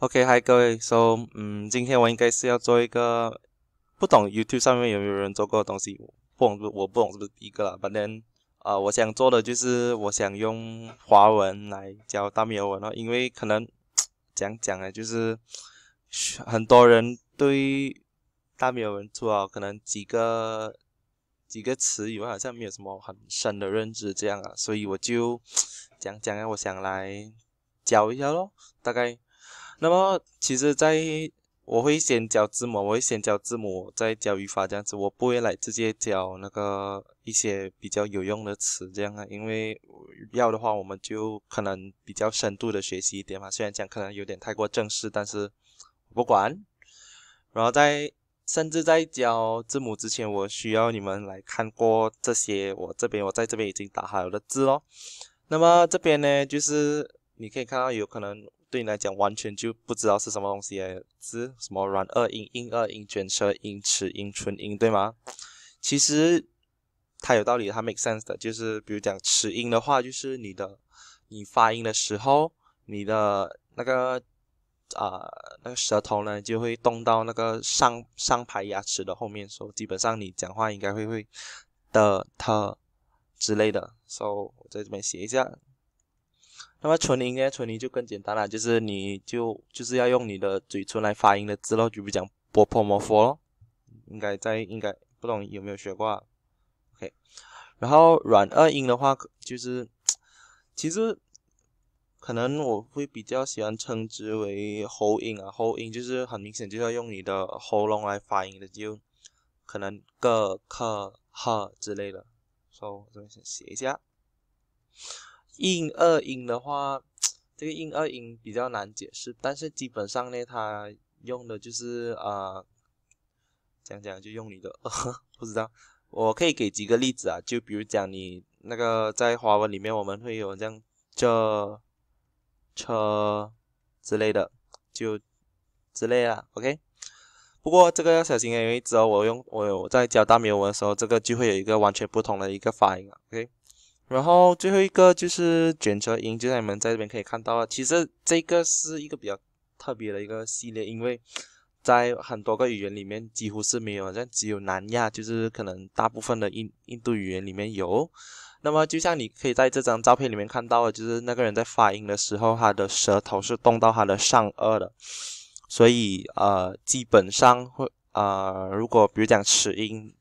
OK，嗨各位，So，嗯，今天我应该是要做一个不懂 YouTube 上面有没有人做过的东西，不懂，我不懂是不是第一个 h 反正啊，我想做的就是我想用华文来教大缅文了，因为可能讲讲啊，就是很多人对大缅文做啊，可能几个几个词语好像没有什么很深的认知这样啊，所以我就讲讲啊，我想来教一下喽，大概。那么，其实在我会先教字母，我会先教字母，再教语法这样子，我不会来直接教那个一些比较有用的词这样啊，因为要的话，我们就可能比较深度的学习一点嘛。虽然讲可能有点太过正式，但是我不管。然后在甚至在教字母之前，我需要你们来看过这些我这边我在这边已经打好了字咯。那么这边呢，就是你可以看到有可能。对你来讲，完全就不知道是什么东西诶，是什么软腭音、硬腭音、卷舌音、齿音、唇音，对吗？其实它有道理，它 make sense 的，就是比如讲齿音的话，就是你的你发音的时候，你的那个啊那个舌头呢，就会动到那个上上排牙齿的后面，以基本上你讲话应该会会的特之类的。so 我在这边写一下。那么唇音应该唇音就更简单了，就是你就就是要用你的嘴唇来发音的字就比如讲波 o 摩佛咯，应该在应该不懂有没有学过？OK，啊然后软二音的话，可就是其实可能我会比较喜欢称之为喉音啊，喉音就是很明显就是要用你的喉咙来发音的，就可能 “g”、“k”、“h” 之类的，所以这边先写一下。硬二音的话，这个硬二音比较难解释，但是基本上呢，它用的就是啊，讲讲就用你的，不知道，我可以给几个例子啊，就比如讲你那个在华文里面，我们会有这样这车之类的，就之类啊 o k 不过这个要小心啊，因为只要我用我有在教大明文的时候，这个就会有一个完全不同的一个发音，OK。然后最后一个就是卷舌音，就像你们在这边可以看到啊，其实这个是一个比较特别的一个系列，因为，在很多个语言里面几乎是没有，像只有南亚，就是可能大部分的印印度语言里面有。那么就像你可以在这张照片里面看到的，就是那个人在发音的时候，他的舌头是动到他的上颚的，所以呃，基本上会呃，如果比如讲齿音，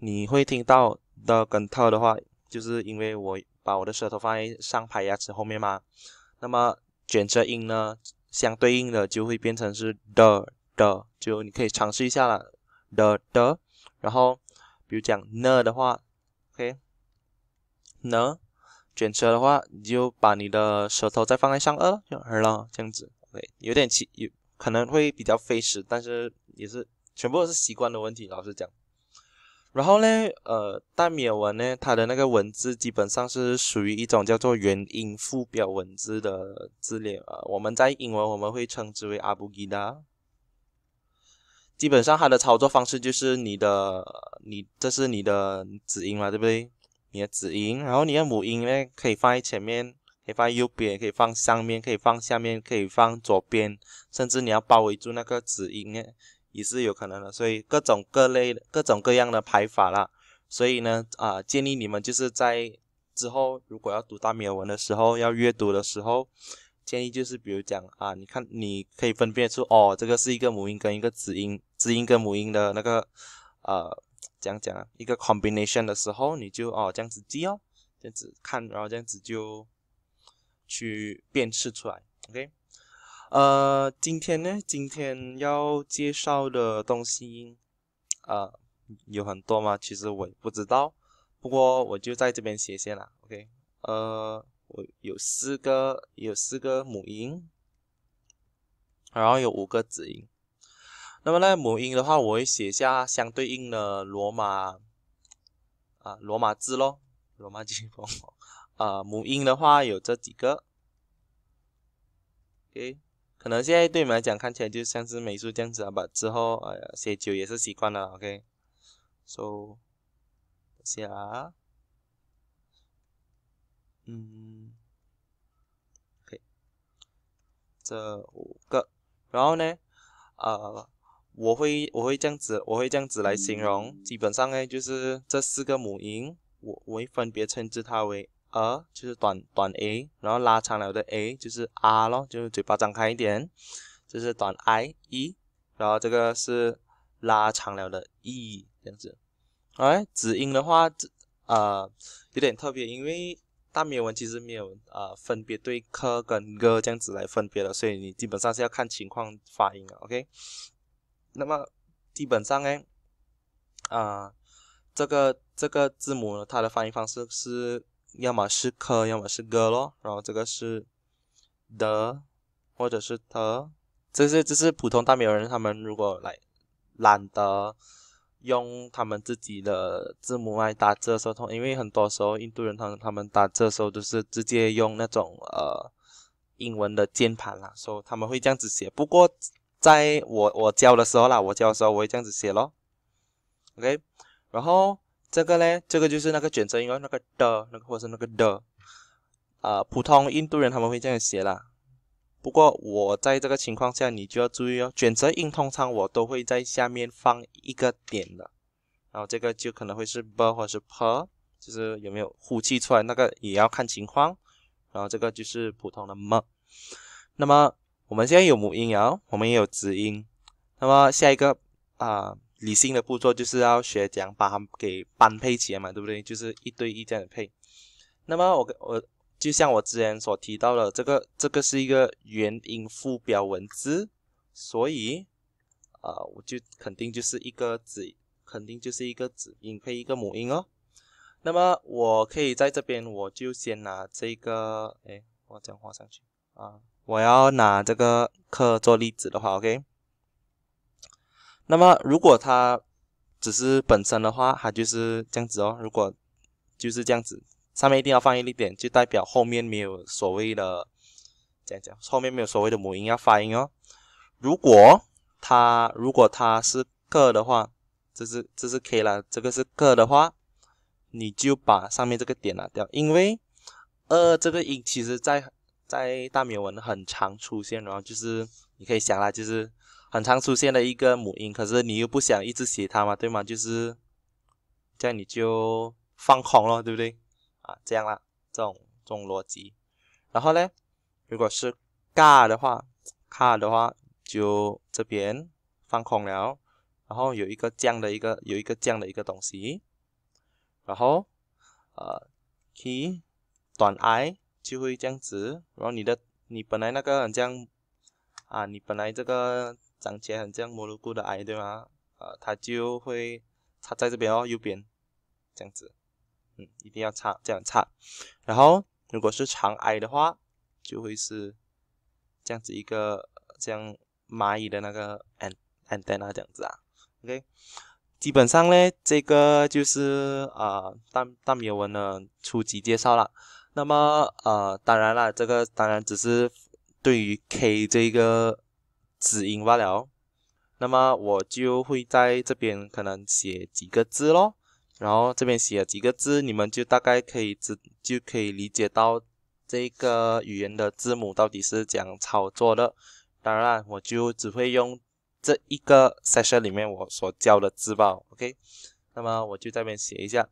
你会听到的跟特的话。就是因为我把我的舌头放在上排牙齿后面嘛，那么卷舌音呢，相对应的就会变成是的的，就你可以尝试一下了，的的。然后比如讲呢的话，OK，呢卷舌的话，你就把你的舌头再放在上颚就儿了，这样子，OK，有点奇，可能会比较费时，但是也是全部都是习惯的问题，老实讲。然后呢，呃，大米尔文呢，它的那个文字基本上是属于一种叫做元音附标文字的字列，啊。我们在英文我们会称之为阿布吉达。基本上它的操作方式就是你的，你这是你的子音嘛，对不对？你的子音，然后你的母音呢，可以放在前面，可以放在右边，可以放上面，可以放下面，可以放左边，甚至你要包围住那个子音的。也是有可能的，所以各种各类、各种各样的排法啦。所以呢，啊，建议你们就是在之后，如果要读大缅文的时候，要阅读的时候，建议就是，比如讲啊，你看，你可以分辨出哦，这个是一个母音跟一个子音，子音跟母音的那个，呃，讲讲一个 combination 的时候，你就哦这样子记哦，这样子看，然后这样子就去辨识出来，OK。呃，今天呢，今天要介绍的东西啊，有很多吗？其实我也不知道，不过我就在这边写写了，OK？呃，我有四个，有四个母音，然后有五个子音。那么呢，母音的话，我会写下相对应的罗马啊罗马字喽，罗马字母 啊。母音的话有这几个，OK？可能现在对你们来讲看起来就像是美术这样子啊吧，之后哎呀写久也是习惯了。OK，s 下，嗯，OK，这五个，然后呢，呃，我会我会这样子，我会这样子来形容，基本上呢就是这四个母婴，我我会分别称之它为。呃，就是短短 a，然后拉长了的 a 就是 r 咯，就是嘴巴张开一点，这是短 i e，然后这个是拉长了的 e 这样子。哎，子音的话，呃，有点特别，因为大缅文其实没有呃分别对科跟哥这样子来分别的，所以你基本上是要看情况发音了。OK，那么基本上呢，啊，这个这个字母呢，它的发音方式是。要么是科，要么是哥咯，然后这个是的，或者是的，这是这是普通大明人，他们如果来懒得用他们自己的字母来打字的时候，因为很多时候印度人他们他们打字的时候都是直接用那种呃英文的键盘啦，所以他们会这样子写。不过在我我教的时候啦，我教的时候我会这样子写咯，OK，然后。这个嘞，这个就是那个卷舌音，那个的，那个或是那个的，啊，普通印度人他们会这样写啦。不过我在这个情况下，你就要注意哦，卷舌音通常我都会在下面放一个点的，然后这个就可能会是不或是破，就是有没有呼气出来，那个也要看情况。然后这个就是普通的吗？那么我们现在有母音啊，我们也有子音。那么下一个啊。理性的步骤就是要学讲，把它给般配起来嘛，对不对？就是一对一这样配。那么我我就像我之前所提到的，这个这个是一个元音副标文字，所以啊，我就肯定就是一个子，肯定就是一个子音配一个母音哦。那么我可以在这边，我就先拿这个，哎，我这样画上去啊。我要拿这个课做例子的话，OK。那么，如果它只是本身的话，它就是这样子哦。如果就是这样子，上面一定要放一粒点，就代表后面没有所谓的这样讲，后面没有所谓的母音要发音哦。如果它如果它是个的话，这是这是可以了。这个是个的话，你就把上面这个点拿掉，因为呃这个音其实在在大明文很常出现，然后就是你可以想啦，就是。很常出现的一个母音，可是你又不想一直写它嘛，对吗？就是这样，你就放空了，对不对？啊，这样啦，这种这种逻辑。然后呢，如果是嘎的话，卡的话就这边放空了，然后有一个这样的一个有一个这样的一个东西，然后呃，key 短 i 就会这样子。然后你的你本来那个像啊，你本来这个。长起来很像蘑菇的癌，对吗？呃，它就会插在这边哦，右边，这样子，嗯，一定要插，这样插。然后，如果是肠癌的话，就会是这样子一个，像蚂蚁的那个 a n d a n t d n n 这样子啊。OK，基本上呢，这个就是啊，大大米文的初级介绍了。那么呃，当然了，这个当然只是对于 K 这个。字音罢了，那么我就会在这边可能写几个字咯，然后这边写了几个字，你们就大概可以知就可以理解到这个语言的字母到底是怎样操作的。当然，我就只会用这一个 session 里面我所教的字吧。OK，那么我就这边写一下，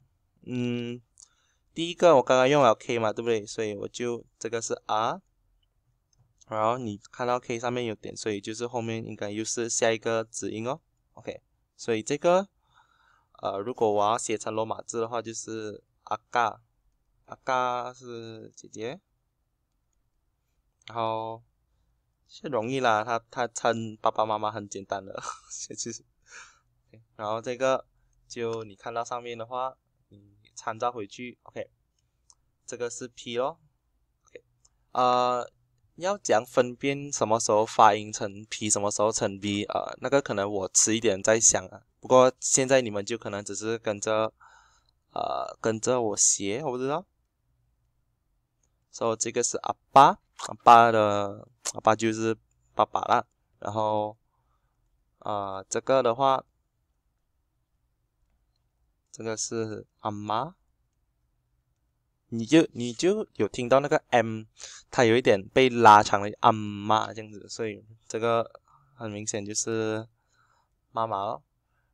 嗯，第一个我刚刚用了 K 嘛，对不对？所以我就这个是 R。然后你看到 K 上面有点，所以就是后面应该又是下一个指音哦。OK，所以这个，呃，如果我要写成罗马字的话，就是阿嘎，阿嘎是姐姐。然后是容易啦，他他称爸爸妈妈很简单了，其 实。然后这个就你看到上面的话，你参照回去。OK，这个是 P 哦。OK，呃。要讲分辨什么时候发音成 p，什么时候成 b，呃，那个可能我迟一点再想啊。不过现在你们就可能只是跟着，呃，跟着我学，我不知道。所以这个是阿爸，阿爸的阿爸就是爸爸啦。然后，啊，这个的话，这个是阿妈。你就你就有听到那个 m，它有一点被拉长了，妈妈这样子，所以这个很明显就是妈妈。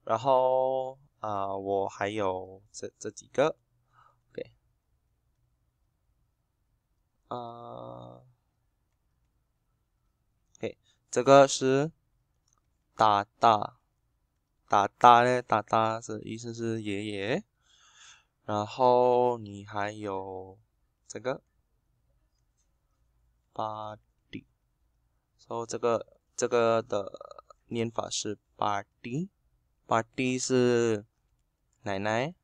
然后啊，我还有这这几个，OK，啊，OK，这个是大大，大大嘞，大大是意思是爷爷。然后你还有这个 p d r y 然后这个这个的念法是 b o d y b o d y 是奶奶，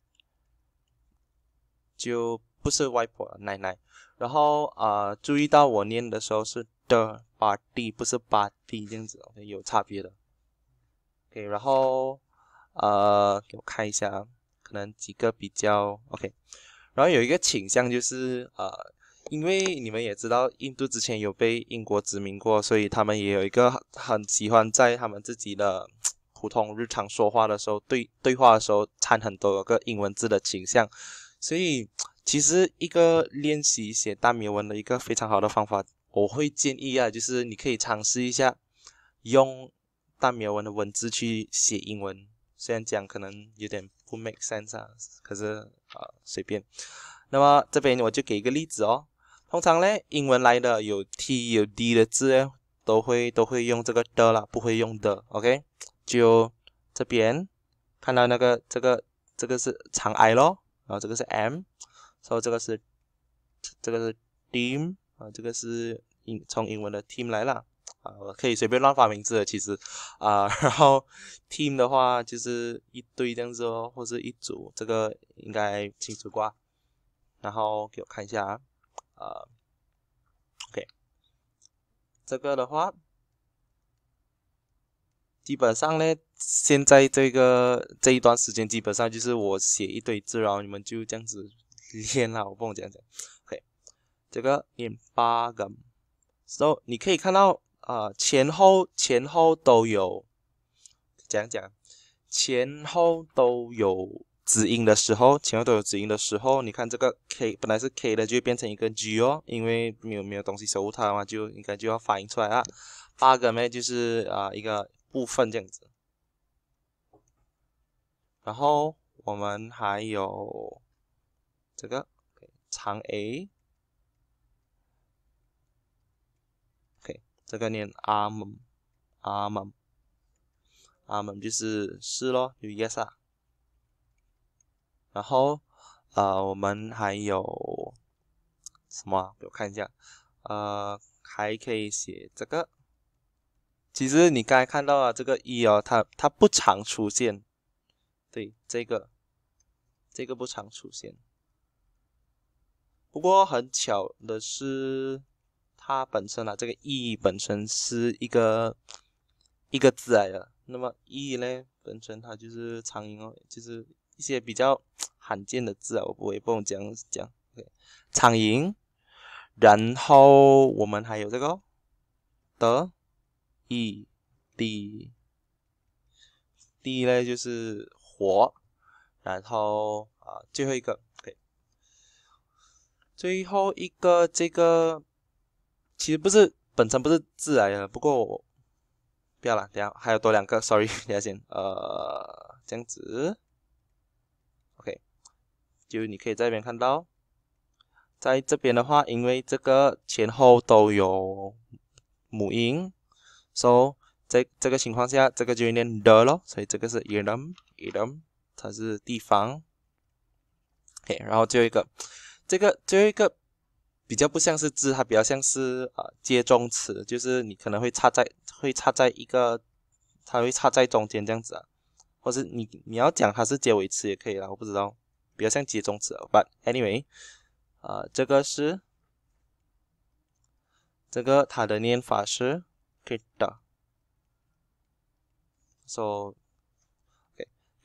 就不是外婆奶奶。然后啊，注意到我念的时候是的 b o d y 不是 b o d y 这样子，有差别的。OK，然后呃，给我看一下。可能几个比较 OK，然后有一个倾向就是呃，因为你们也知道印度之前有被英国殖民过，所以他们也有一个很喜欢在他们自己的普通日常说话的时候对对话的时候掺很多个英文字的倾向。所以其实一个练习写大明文的一个非常好的方法，我会建议啊，就是你可以尝试一下用大明文的文字去写英文。虽然讲可能有点不 make sense，可是啊随便。那么这边我就给一个例子哦。通常呢，英文来的有 t 有 d 的字，呢，都会都会用这个的啦，不会用的。OK，就这边看到那个这个这个是长 i 咯，然后这个是 m，所以这个是这个是 team 啊，这个是英从英文的 team 来啦。啊，可以随便乱发名字的，其实，啊，然后 team 的话就是一堆这样子哦，或是一组，这个应该清楚吧？然后给我看一下，啊 o k 这个的话，基本上呢，现在这个这一段时间基本上就是我写一堆字，然后你们就这样子 练啊，我能这讲讲，OK，这个连八个，s o 你可以看到。啊，前后前后都有，讲讲，前后都有子音的时候，前后都有子音的时候，你看这个 K 本来是 K 的，就变成一个 G 哦，因为没有没有东西守护它嘛，就应该就要反应出来啊。八个呢，就是啊一个部分这样子，然后我们还有这个长 A。这个念阿门，阿门，阿门就是是咯，就 yes 啊。然后，呃，我们还有什么？我看一下，呃，还可以写这个。其实你刚才看到了这个一哦，它它不常出现。对，这个，这个不常出现。不过很巧的是。它本身啊，这个“义本身是一个一个字来的。那么“义呢，本身它就是苍蝇哦，就是一些比较罕见的字啊，我不会不用讲讲。苍蝇，然后我们还有这个的、意第、第一类就是火，然后啊，最后一个，最后一个这个。其实不是本身不是致癌的，不过不要了，等下还有多两个，sorry，等下先，呃，这样子，OK，就你可以在这边看到，在这边的话，因为这个前后都有母音，so 在这个情况下，这个就有点的咯，所以这个是 item i m 它是地方，OK，然后最后一个，这个最后一个。比较不像是字，它比较像是呃接中词，就是你可能会插在会插在一个，它会插在中间这样子啊，或是你你要讲它是结尾词也可以啦，我不知道，比较像接中词。But anyway，呃，这个是这个它的念法是 kit 的，so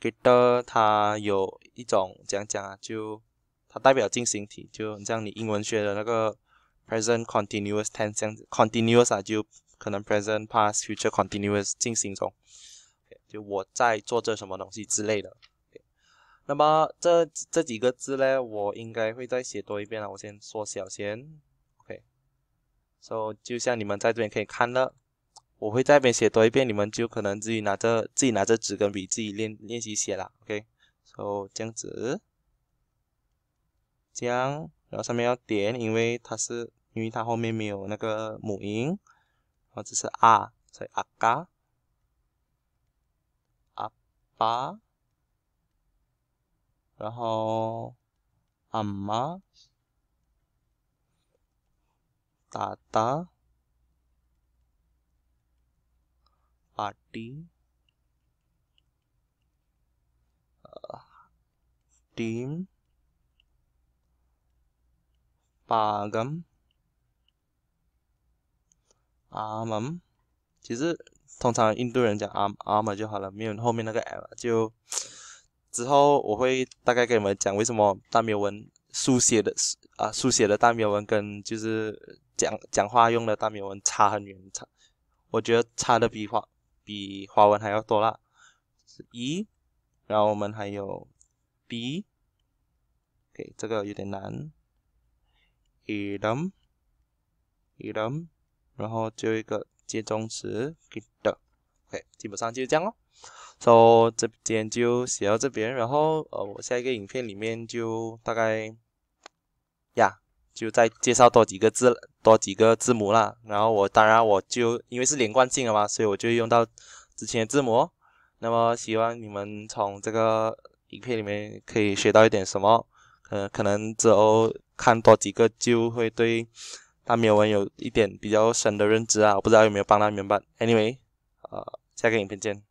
kit 的它有一种讲讲啊就。它代表进行体，就像你英文学的那个 present continuous，tense 像 continuous 啊，就可能 present past future continuous 进行中，就我在做着什么东西之类的。那么这这几个字呢，我应该会再写多一遍了。我先缩小先。o k s o 就像你们在这边可以看了，我会在那边写多一遍，你们就可能自己拿着自己拿着纸跟笔自己练练习写了，OK，s o 这样子。两，然后上面要点，因为它是，因为它后面没有那个母音，然后这是啊，所以阿嘎，阿爸，然后阿妈，达达，t 迪。p Team。阿甘，阿门，其实通常印度人讲阿阿玛就好了，没有后面那个 L 就之后我会大概给你们讲为什么大明文书写的啊书写的大明文跟就是讲讲话用的大明文差很远，差，我觉得差的比华比华文还要多啦。一，然后我们还有 B，给这个有点难。伊登，伊 m 然后就一个接中词的，OK，基本上就是这样咯。So 这边就写到这边，然后呃，我下一个影片里面就大概呀，就再介绍多几个字，多几个字母啦。然后我当然我就因为是连贯性的嘛，所以我就用到之前的字母。那么希望你们从这个影片里面可以学到一点什么，能可能之后看多几个就会对大缅文有一点比较深的认知啊！我不知道有没有帮到你们吧？Anyway，呃，下个影片见。